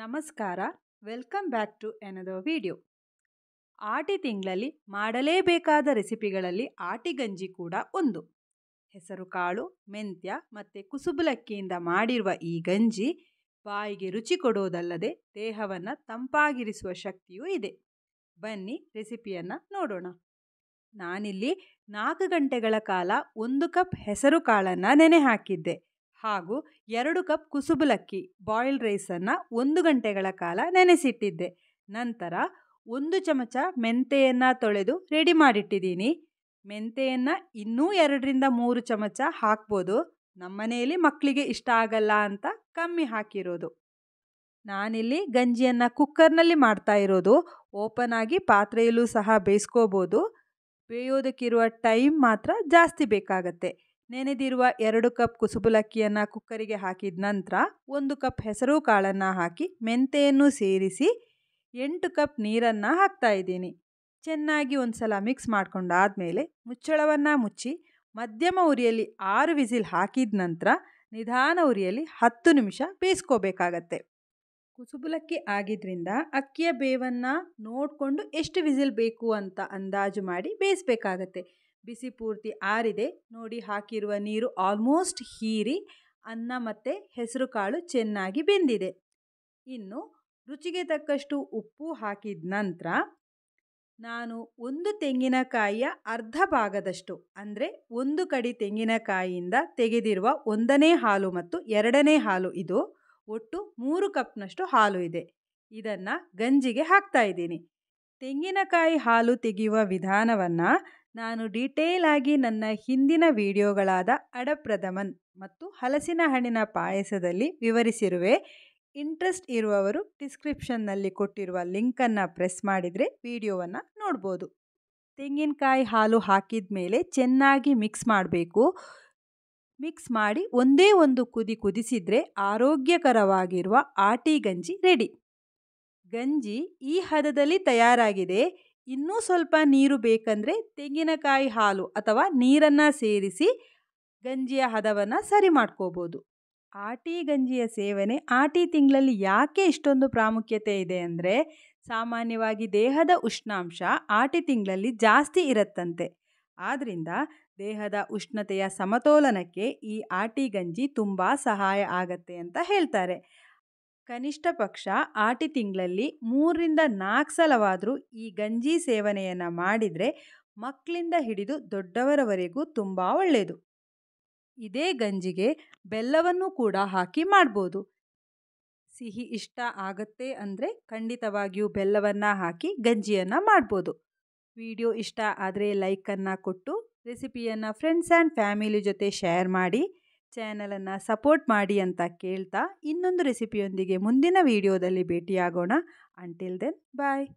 ನಮಸ್ಕಾರ welcome back to ಎನದೋ video Aati ತಿಂಗಳಲ್ಲಿ ಮಾಡಲೇಬೇಕಾದ ರೆಸಿಪಿಗಳಲ್ಲಿ ಆಟಿ ಗಂಜಿ ಕೂಡ ಒಂದು ಹೆಸರುಕಾಳು ಮೆಂತ್ಯ ಮತ್ತು ಕುಸುಬಲಕ್ಕಿಯಿಂದ ಮಾಡಿರುವ ಈ ಗಂಜಿ ಬಾಯಿಗೆ ರುಚಿ ಕೊಡೋದಲ್ಲದೆ ದೇಹವನ್ನು ತಂಪಾಗಿರಿಸುವ ಶಕ್ತಿಯೂ ಇದೆ ಬನ್ನಿ ರೆಸಿಪಿಯನ್ನು ನೋಡೋಣ ನಾನಿಲ್ಲಿ ನಾಲ್ಕು ಗಂಟೆಗಳ ಕಾಲ ಒಂದು ಕಪ್ ಹೆಸರು ಕಾಳನ್ನು ನೆನೆ ಹಾಕಿದ್ದೆ ಹಾಗೂ ಎರಡು ಕಪ್ ಕುಸುಬುಲಕ್ಕಿ ಬಾಯ್ಲ್ಡ್ ರೈಸನ್ನು ಒಂದು ಗಂಟೆಗಳ ಕಾಲ ನೆನೆಸಿಟ್ಟಿದ್ದೆ ನಂತರ ಒಂದು ಚಮಚ ಮೆಂತೆಯನ್ನು ತೊಳೆದು ರೆಡಿ ಮಾಡಿಟ್ಟಿದ್ದೀನಿ ಮೆಂತೆಯನ್ನು ಇನ್ನೂ ಎರಡರಿಂದ ಮೂರು ಚಮಚ ಹಾಕ್ಬೋದು ನಮ್ಮನೆಯಲ್ಲಿ ಮಕ್ಕಳಿಗೆ ಇಷ್ಟ ಆಗಲ್ಲ ಅಂತ ಕಮ್ಮಿ ಹಾಕಿರೋದು ನಾನಿಲ್ಲಿ ಗಂಜಿಯನ್ನು ಕುಕ್ಕರ್ನಲ್ಲಿ ಮಾಡ್ತಾ ಇರೋದು ಓಪನ್ ಆಗಿ ಪಾತ್ರೆಯಲ್ಲೂ ಸಹ ಬೇಯಿಸ್ಕೋಬೋದು ಬೇಯೋದಕ್ಕಿರುವ ಟೈಮ್ ಮಾತ್ರ ಜಾಸ್ತಿ ಬೇಕಾಗತ್ತೆ ನೆನೆದಿರುವ ಎರಡು ಕಪ್ ಕುಸುಬುಲಕ್ಕಿಯನ್ನು ಕುಕ್ಕರಿಗೆ ಹಾಕಿದ ನಂತರ ಒಂದು ಕಪ್ ಹೆಸರು ಕಾಳನ್ನು ಹಾಕಿ ಮೆಂತೆಯನ್ನು ಸೇರಿಸಿ ಎಂಟು ಕಪ್ ನೀರನ್ನು ಹಾಕ್ತಾ ಇದ್ದೀನಿ ಚೆನ್ನಾಗಿ ಒಂದು ಸಲ ಮಿಕ್ಸ್ ಮಾಡಿಕೊಂಡಾದಮೇಲೆ ಮುಚ್ಚಳವನ್ನು ಮುಚ್ಚಿ ಮಧ್ಯಮ ಉರಿಯಲ್ಲಿ ಆರು ವಿಸಿಲ್ ಹಾಕಿದ ನಂತರ ನಿಧಾನ ಉರಿಯಲ್ಲಿ ಹತ್ತು ನಿಮಿಷ ಬೇಯಿಸ್ಕೋಬೇಕಾಗತ್ತೆ ಕುಸುಬುಲಕ್ಕಿ ಆಗಿದ್ರಿಂದ ಅಕ್ಕಿಯ ಬೇವನ್ನು ನೋಡಿಕೊಂಡು ಎಷ್ಟು ವಿಸಿಲ್ ಬೇಕು ಅಂತ ಅಂದಾಜು ಮಾಡಿ ಬೇಯಿಸ್ಬೇಕಾಗತ್ತೆ ಬಿಸಿ ಪೂರ್ತಿ ಆರಿದೆ ನೋಡಿ ಹಾಕಿರುವ ನೀರು ಆಲ್ಮೋಸ್ಟ್ ಹೀರಿ ಅನ್ನ ಮತ್ತು ಹೆಸರು ಕಾಳು ಚೆನ್ನಾಗಿ ಬೆಂದಿದೆ ಇನ್ನು ರುಚಿಗೆ ತಕ್ಕಷ್ಟು ಉಪ್ಪು ಹಾಕಿದ ನಂತರ ನಾನು ಒಂದು ತೆಂಗಿನಕಾಯಿಯ ಅರ್ಧ ಭಾಗದಷ್ಟು ಅಂದರೆ ಒಂದು ಕಡಿ ತೆಂಗಿನಕಾಯಿಯಿಂದ ತೆಗೆದಿರುವ ಒಂದನೇ ಹಾಲು ಮತ್ತು ಎರಡನೇ ಹಾಲು ಇದು ಒಟ್ಟು ಮೂರು ಕಪ್ನಷ್ಟು ಹಾಲು ಇದೆ ಇದನ್ನು ಗಂಜಿಗೆ ಹಾಕ್ತಾ ಇದ್ದೀನಿ ತೆಂಗಿನಕಾಯಿ ಹಾಲು ತೆಗೆಯುವ ವಿಧಾನವನ್ನು ನಾನು ಡೀಟೇಲ್ ಆಗಿ ನನ್ನ ಹಿಂದಿನ ವಿಡಿಯೋಗಳಾದ ಅಡಪ್ರದಮನ್ ಮತ್ತು ಹಲಸಿನ ಹಣ್ಣಿನ ಪಾಯಸದಲ್ಲಿ ವಿವರಿಸಿರುವೆ ಇಂಟ್ರೆಸ್ಟ್ ಇರುವವರು ಡಿಸ್ಕ್ರಿಪ್ಷನ್ನಲ್ಲಿ ಕೊಟ್ಟಿರುವ ಲಿಂಕನ್ನು ಪ್ರೆಸ್ ಮಾಡಿದರೆ ವಿಡಿಯೋವನ್ನು ನೋಡ್ಬೋದು ತೆಂಗಿನಕಾಯಿ ಹಾಲು ಹಾಕಿದ ಮೇಲೆ ಚೆನ್ನಾಗಿ ಮಿಕ್ಸ್ ಮಾಡಬೇಕು ಮಿಕ್ಸ್ ಮಾಡಿ ಒಂದೇ ಒಂದು ಕುದಿ ಕುದಿಸಿದರೆ ಆರೋಗ್ಯಕರವಾಗಿರುವ ಆಟಿ ಗಂಜಿ ರೆಡಿ ಗಂಜಿ ಈ ಹದದಲ್ಲಿ ತಯಾರಾಗಿದೆ ಇನ್ನೂ ಸ್ವಲ್ಪ ನೀರು ಬೇಕಂದರೆ ತೆಂಗಿನಕಾಯಿ ಹಾಲು ಅಥವಾ ನೀರನ್ನು ಸೇರಿಸಿ ಗಂಜಿಯ ಹದವನ್ನು ಸರಿ ಮಾಡ್ಕೋಬೋದು ಆಟಿ ಗಂಜಿಯ ಸೇವನೆ ಆಟಿ ತಿಂಗಳಲ್ಲಿ ಯಾಕೆ ಇಷ್ಟೊಂದು ಪ್ರಾಮುಖ್ಯತೆ ಇದೆ ಅಂದರೆ ಸಾಮಾನ್ಯವಾಗಿ ದೇಹದ ಉಷ್ಣಾಂಶ ಆಟಿ ತಿಂಗಳಲ್ಲಿ ಜಾಸ್ತಿ ಇರುತ್ತಂತೆ ಆದ್ದರಿಂದ ದೇಹದ ಉಷ್ಣತೆಯ ಸಮತೋಲನಕ್ಕೆ ಈ ಆಟಿ ಗಂಜಿ ತುಂಬ ಸಹಾಯ ಆಗತ್ತೆ ಅಂತ ಹೇಳ್ತಾರೆ ಕನಿಷ್ಠ ಪಕ್ಷ ಆಟಿ ತಿಂಗಳಲ್ಲಿ ಮೂರರಿಂದ ನಾಲ್ಕು ಸಲವಾದರೂ ಈ ಗಂಜಿ ಸೇವನೆಯನ್ನು ಮಾಡಿದರೆ ಮಕ್ಕಳಿಂದ ಹಿಡಿದು ದೊಡ್ಡವರವರೆಗೂ ತುಂಬ ಒಳ್ಳೆಯದು ಇದೇ ಗಂಜಿಗೆ ಬೆಲ್ಲವನ್ನು ಕೂಡ ಹಾಕಿ ಮಾಡ್ಬೋದು ಸಿಹಿ ಇಷ್ಟ ಆಗತ್ತೆ ಅಂದರೆ ಖಂಡಿತವಾಗಿಯೂ ಬೆಲ್ಲವನ್ನು ಹಾಕಿ ಗಂಜಿಯನ್ನು ಮಾಡ್ಬೋದು ವಿಡಿಯೋ ಇಷ್ಟ ಆದರೆ ಲೈಕನ್ನು ಕೊಟ್ಟು ರೆಸಿಪಿಯನ್ನು ಫ್ರೆಂಡ್ಸ್ ಆ್ಯಂಡ್ ಫ್ಯಾಮಿಲಿ ಜೊತೆ ಶೇರ್ ಮಾಡಿ ಚಾನಲನ್ನು ಸಪೋರ್ಟ್ ಮಾಡಿ ಅಂತ ಕೇಳ್ತಾ ಇನ್ನೊಂದು ರೆಸಿಪಿಯೊಂದಿಗೆ ಮುಂದಿನ ವಿಡಿಯೋದಲ್ಲಿ ಭೇಟಿಯಾಗೋಣ ಅಂಟಿಲ್ ದೆನ್ ಬಾಯ್